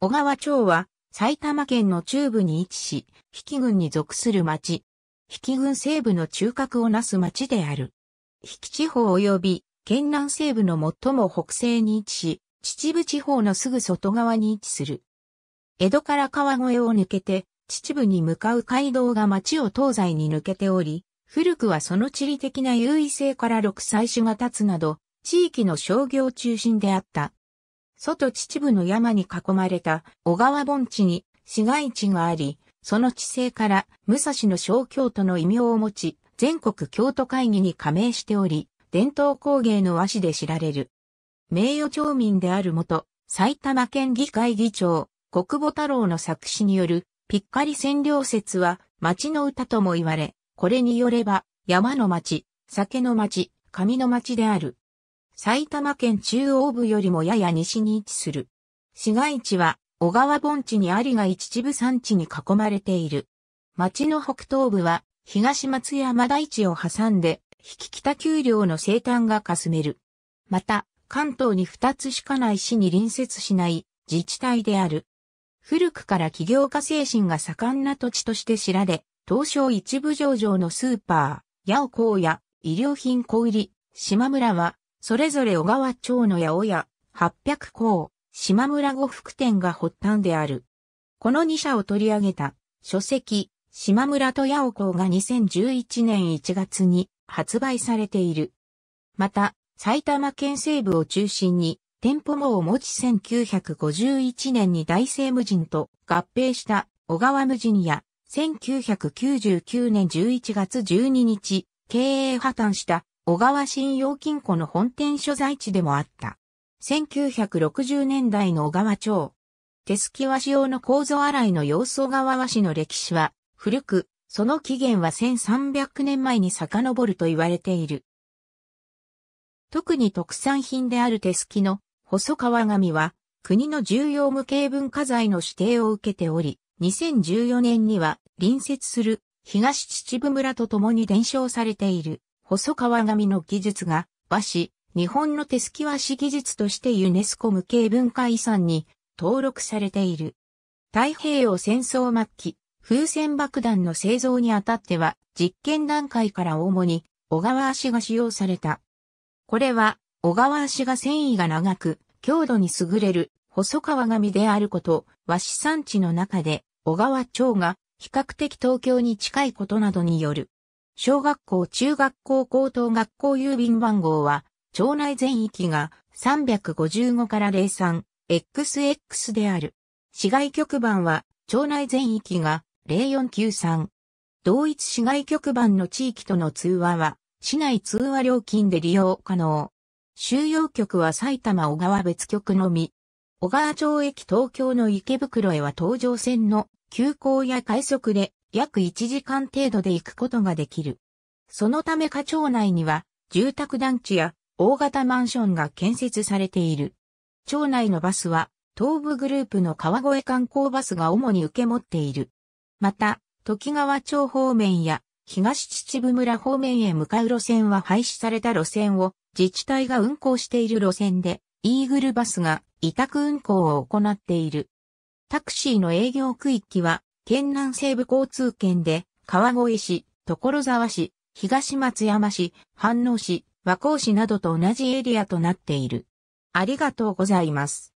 小川町は埼玉県の中部に位置し、比企郡に属する町。比企郡西部の中核をなす町である。比企地方及び県南西部の最も北西に位置し、秩父地方のすぐ外側に位置する。江戸から川越を抜けて、秩父に向かう街道が町を東西に抜けており、古くはその地理的な優位性から六歳種が立つなど、地域の商業中心であった。外秩父の山に囲まれた小川盆地に市街地があり、その地勢から武蔵の小京都の異名を持ち、全国京都会議に加盟しており、伝統工芸の和紙で知られる。名誉町民である元、埼玉県議会議長、国母太郎の作詞による、ぴっかり占領説は、町の歌とも言われ、これによれば、山の町、酒の町、神の町である。埼玉県中央部よりもやや西に位置する。市街地は小川盆地にありが一部山地に囲まれている。町の北東部は東松山大地を挟んで、引北丘陵の西端が霞める。また、関東に二つしかない市に隣接しない自治体である。古くから企業家精神が盛んな土地として知られ、東証一部上場のスーパー、八尾港や衣料品小売、島村はそれぞれ小川町の八百屋、八百校、島村呉服店が発端である。この2社を取り上げた書籍、島村と八百校が2011年1月に発売されている。また、埼玉県西部を中心に店舗網を持ち1951年に大西無人と合併した小川無人や1999年11月12日経営破綻した小川信用金庫の本店所在地でもあった。1960年代の小川町。手すき和紙用の構造洗いの様子小川和紙の歴史は古く、その起源は1300年前に遡ると言われている。特に特産品である手すきの細川紙は国の重要無形文化財の指定を受けており、2014年には隣接する東秩父村と共に伝承されている。細川紙の技術が、和紙、日本の手すき和紙技術としてユネスコ無形文化遺産に登録されている。太平洋戦争末期、風船爆弾の製造にあたっては、実験段階から主に小川足が使用された。これは、小川足が繊維が長く、強度に優れる細川紙であること、和紙産地の中で小川町が比較的東京に近いことなどによる。小学校、中学校、高等学校郵便番号は、町内全域が355から03、XX である。市外局番は、町内全域が0493。同一市外局番の地域との通話は、市内通話料金で利用可能。収容局は埼玉小川別局のみ。小川町駅東京の池袋へは東上線の急行や快速で約1時間程度で行くことができる。そのため課長内には住宅団地や大型マンションが建設されている。町内のバスは東部グループの川越観光バスが主に受け持っている。また、時川町方面や東秩父村方面へ向かう路線は廃止された路線を自治体が運行している路線で、イーグルバスが委託運行を行っている。タクシーの営業区域は県南西部交通圏で、川越市、所沢市、東松山市、飯能市、和光市などと同じエリアとなっている。ありがとうございます。